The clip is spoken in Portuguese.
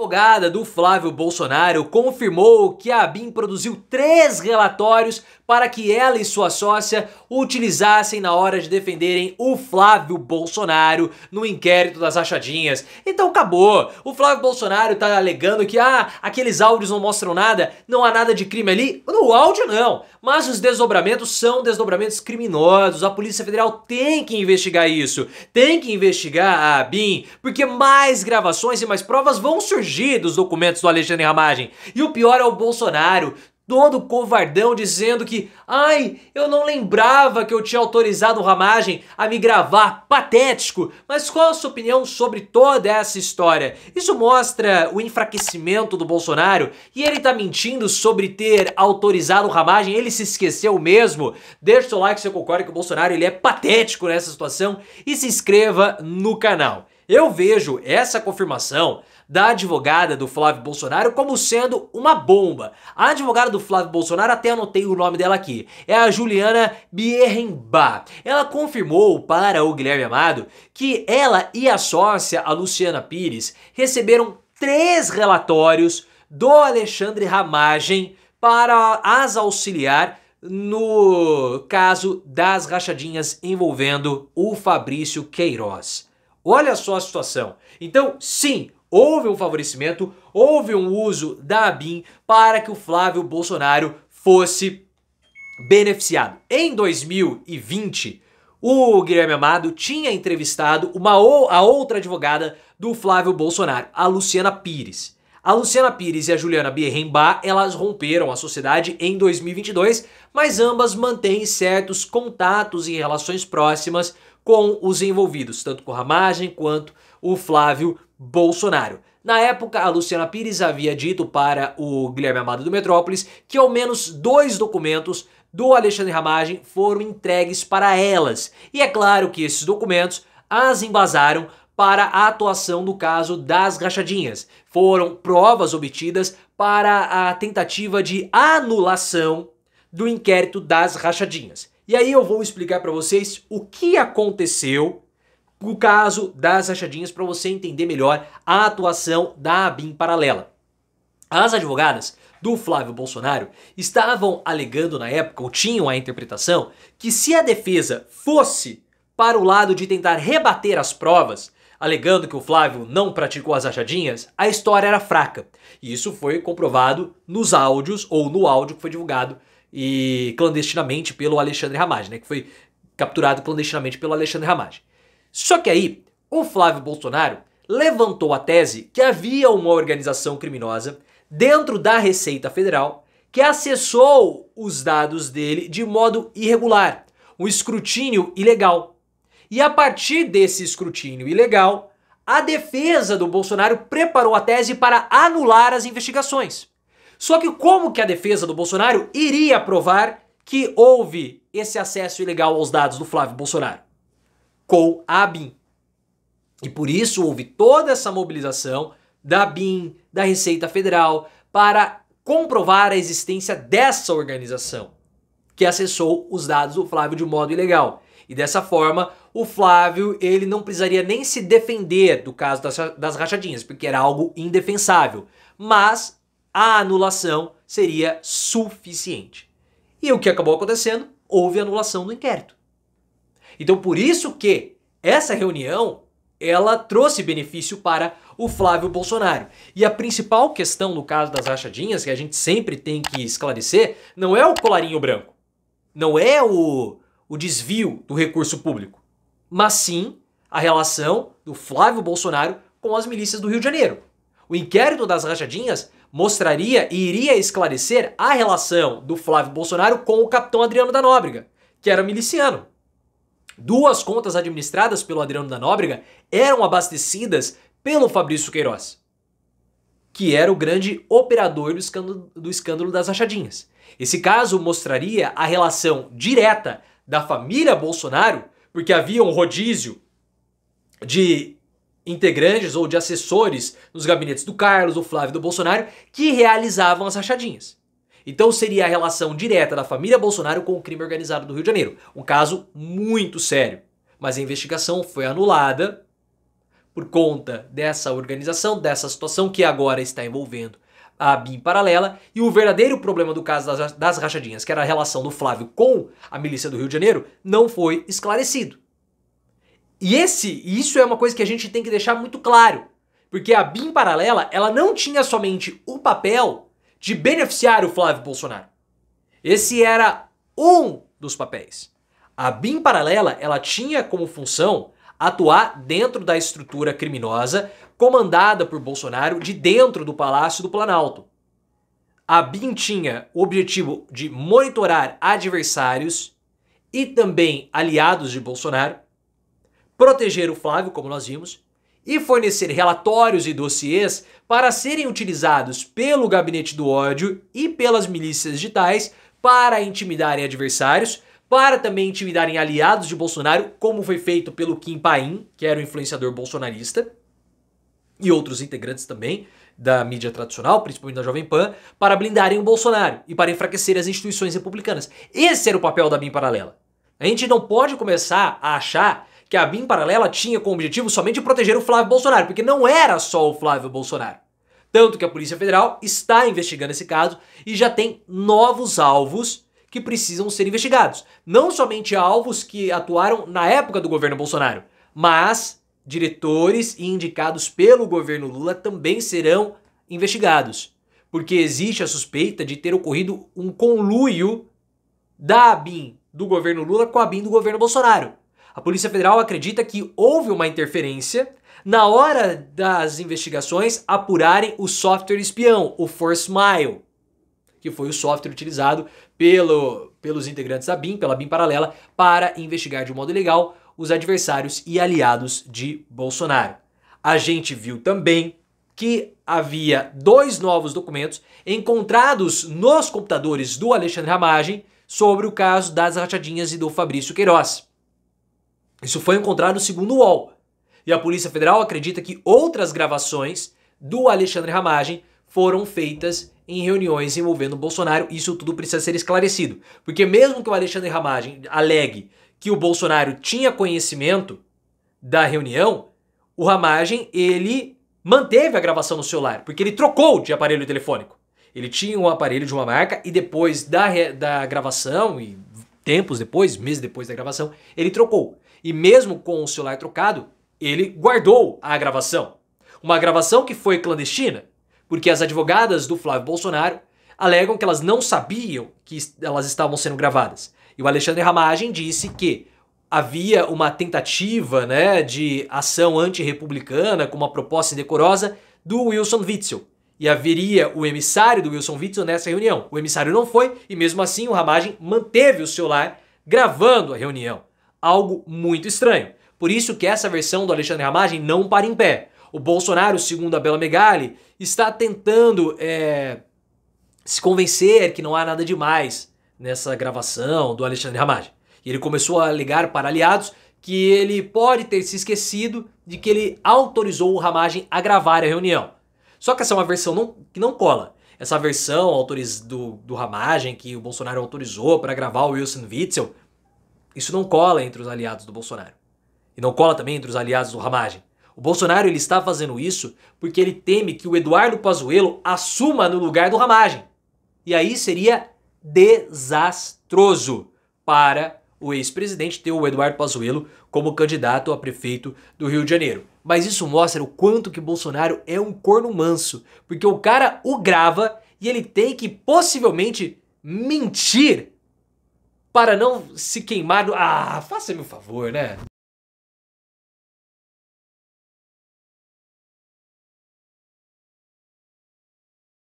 advogada do Flávio Bolsonaro confirmou que a ABIN produziu três relatórios para que ela e sua sócia utilizassem na hora de defenderem o Flávio Bolsonaro no inquérito das achadinhas. Então acabou. O Flávio Bolsonaro tá alegando que ah, aqueles áudios não mostram nada, não há nada de crime ali. No áudio não, mas os desdobramentos são desdobramentos criminosos. A Polícia Federal tem que investigar isso. Tem que investigar a ABIN, porque mais gravações e mais provas vão surgir fugir dos documentos do Alexandre Ramagem. E o pior é o Bolsonaro, todo covardão, dizendo que ai, eu não lembrava que eu tinha autorizado o Ramagem a me gravar, patético. Mas qual a sua opinião sobre toda essa história? Isso mostra o enfraquecimento do Bolsonaro e ele tá mentindo sobre ter autorizado o Ramagem, ele se esqueceu mesmo? Deixa o seu like se você concorda que o Bolsonaro ele é patético nessa situação e se inscreva no canal. Eu vejo essa confirmação da advogada do Flávio Bolsonaro como sendo uma bomba. A advogada do Flávio Bolsonaro, até anotei o nome dela aqui, é a Juliana Bierrenbach. Ela confirmou para o Guilherme Amado que ela e a sócia, a Luciana Pires, receberam três relatórios do Alexandre Ramagem para as auxiliar no caso das rachadinhas envolvendo o Fabrício Queiroz. Olha só a situação. Então, sim, houve um favorecimento, houve um uso da ABIN para que o Flávio Bolsonaro fosse beneficiado. Em 2020, o Guilherme Amado tinha entrevistado uma ou a outra advogada do Flávio Bolsonaro, a Luciana Pires. A Luciana Pires e a Juliana Bierrembá, elas romperam a sociedade em 2022, mas ambas mantêm certos contatos e relações próximas com os envolvidos, tanto com Ramagem quanto o Flávio Bolsonaro. Na época, a Luciana Pires havia dito para o Guilherme Amado do Metrópolis que ao menos dois documentos do Alexandre Ramagem foram entregues para elas. E é claro que esses documentos as embasaram para a atuação no caso das rachadinhas. Foram provas obtidas para a tentativa de anulação do inquérito das rachadinhas. E aí eu vou explicar para vocês o que aconteceu o caso das rachadinhas para você entender melhor a atuação da ABIN paralela. As advogadas do Flávio Bolsonaro estavam alegando na época, ou tinham a interpretação, que se a defesa fosse para o lado de tentar rebater as provas, alegando que o Flávio não praticou as achadinhas, a história era fraca. E isso foi comprovado nos áudios, ou no áudio que foi divulgado e clandestinamente pelo Alexandre Ramage, né, que foi capturado clandestinamente pelo Alexandre Ramage. Só que aí, o Flávio Bolsonaro levantou a tese que havia uma organização criminosa dentro da Receita Federal que acessou os dados dele de modo irregular, um escrutínio ilegal. E a partir desse escrutínio ilegal, a defesa do Bolsonaro preparou a tese para anular as investigações. Só que como que a defesa do Bolsonaro iria provar que houve esse acesso ilegal aos dados do Flávio Bolsonaro? com a ABIN. E por isso houve toda essa mobilização da ABIN, da Receita Federal, para comprovar a existência dessa organização que acessou os dados do Flávio de modo ilegal. E dessa forma, o Flávio ele não precisaria nem se defender do caso das, das rachadinhas, porque era algo indefensável. Mas a anulação seria suficiente. E o que acabou acontecendo? Houve anulação do inquérito. Então por isso que essa reunião ela trouxe benefício para o Flávio Bolsonaro. E a principal questão no caso das rachadinhas, que a gente sempre tem que esclarecer, não é o colarinho branco, não é o, o desvio do recurso público, mas sim a relação do Flávio Bolsonaro com as milícias do Rio de Janeiro. O inquérito das rachadinhas mostraria e iria esclarecer a relação do Flávio Bolsonaro com o capitão Adriano da Nóbrega, que era miliciano duas contas administradas pelo Adriano da Nóbrega eram abastecidas pelo Fabrício Queiroz, que era o grande operador do escândalo, do escândalo das rachadinhas. Esse caso mostraria a relação direta da família Bolsonaro, porque havia um rodízio de integrantes ou de assessores nos gabinetes do Carlos, do Flávio do Bolsonaro que realizavam as rachadinhas. Então seria a relação direta da família Bolsonaro com o crime organizado do Rio de Janeiro. Um caso muito sério. Mas a investigação foi anulada por conta dessa organização, dessa situação que agora está envolvendo a BIM paralela. E o verdadeiro problema do caso das, rachadinhas, que era a relação do Flávio com a milícia do Rio de Janeiro, não foi esclarecido. E esse, isso é uma coisa que a gente tem que deixar muito claro. Porque a BIM paralela, ela não tinha somente o papel de beneficiar o Flávio Bolsonaro. Esse era um dos papéis. A BIM paralela, ela tinha como função atuar dentro da estrutura criminosa comandada por Bolsonaro de dentro do Palácio do Planalto. A BIM tinha o objetivo de monitorar adversários e também aliados de Bolsonaro, proteger o Flávio, como nós vimos, e fornecer relatórios e dossiês para serem utilizados pelo Gabinete do Ódio e pelas milícias digitais para intimidarem adversários, para também intimidarem aliados de Bolsonaro, como foi feito pelo Kim Paim, que era o influenciador bolsonarista, e outros integrantes também da mídia tradicional, principalmente da Jovem Pan, para blindarem o Bolsonaro e para enfraquecer as instituições republicanas. Esse era o papel da BIM paralela. A gente não pode começar a achar que a BIM paralela tinha como objetivo somente proteger o Flávio Bolsonaro, porque não era só o Flávio Bolsonaro. Tanto que a Polícia Federal está investigando esse caso e já tem novos alvos que precisam ser investigados. Não somente alvos que atuaram na época do governo Bolsonaro, mas diretores e indicados pelo governo Lula também serão investigados. Porque existe a suspeita de ter ocorrido um conluio da ABIN do governo Lula com a ABIN do governo Bolsonaro. A Polícia Federal acredita que houve uma interferência na hora das investigações apurarem o software espião, o Force Mile, que foi o software utilizado pelo, pelos integrantes da BIM, pela BIM Paralela, para investigar de um modo legal os adversários e aliados de Bolsonaro. A gente viu também que havia dois novos documentos encontrados nos computadores do Alexandre Ramagem sobre o caso das rachadinhas e do Fabrício Queiroz. Isso foi encontrado segundo o UOL. E a Polícia Federal acredita que outras gravações do Alexandre Ramagem foram feitas em reuniões envolvendo o Bolsonaro. Isso tudo precisa ser esclarecido. Porque mesmo que o Alexandre Ramagem alegue que o Bolsonaro tinha conhecimento da reunião, o Ramagem, ele manteve a gravação no celular, porque ele trocou de aparelho telefônico. Ele tinha um aparelho de uma marca e depois da, da gravação, e tempos depois, meses depois da gravação, ele trocou. E mesmo com o celular trocado, ele guardou a gravação. Uma gravação que foi clandestina, porque as advogadas do Flávio Bolsonaro alegam que elas não sabiam que elas estavam sendo gravadas. E o Alexandre Ramagem disse que havia uma tentativa né, de ação antirrepublicana com uma proposta indecorosa do Wilson Witzel. E haveria o emissário do Wilson Witzel nessa reunião. O emissário não foi, e mesmo assim o Ramagem manteve o celular gravando a reunião algo muito estranho. Por isso que essa versão do Alexandre Ramagem não para em pé. O Bolsonaro, segundo a Bela Megali, está tentando é, se convencer que não há nada demais nessa gravação do Alexandre Ramagem. E ele começou a alegar para aliados que ele pode ter se esquecido de que ele autorizou o Ramagem a gravar a reunião. Só que essa é uma versão não, que não cola. Essa versão autoriz, do, do Ramagem que o Bolsonaro autorizou para gravar o Wilson Witzel isso não cola entre os aliados do Bolsonaro. E não cola também entre os aliados do Ramagem. O Bolsonaro ele está fazendo isso porque ele teme que o Eduardo Pazuello assuma no lugar do Ramagem. E aí seria desastroso para o ex-presidente ter o Eduardo Pazuello como candidato a prefeito do Rio de Janeiro. Mas isso mostra o quanto que Bolsonaro é um corno manso, porque o cara o grava e ele tem que possivelmente mentir para não se queimar. No... Ah, faça-me um favor, né?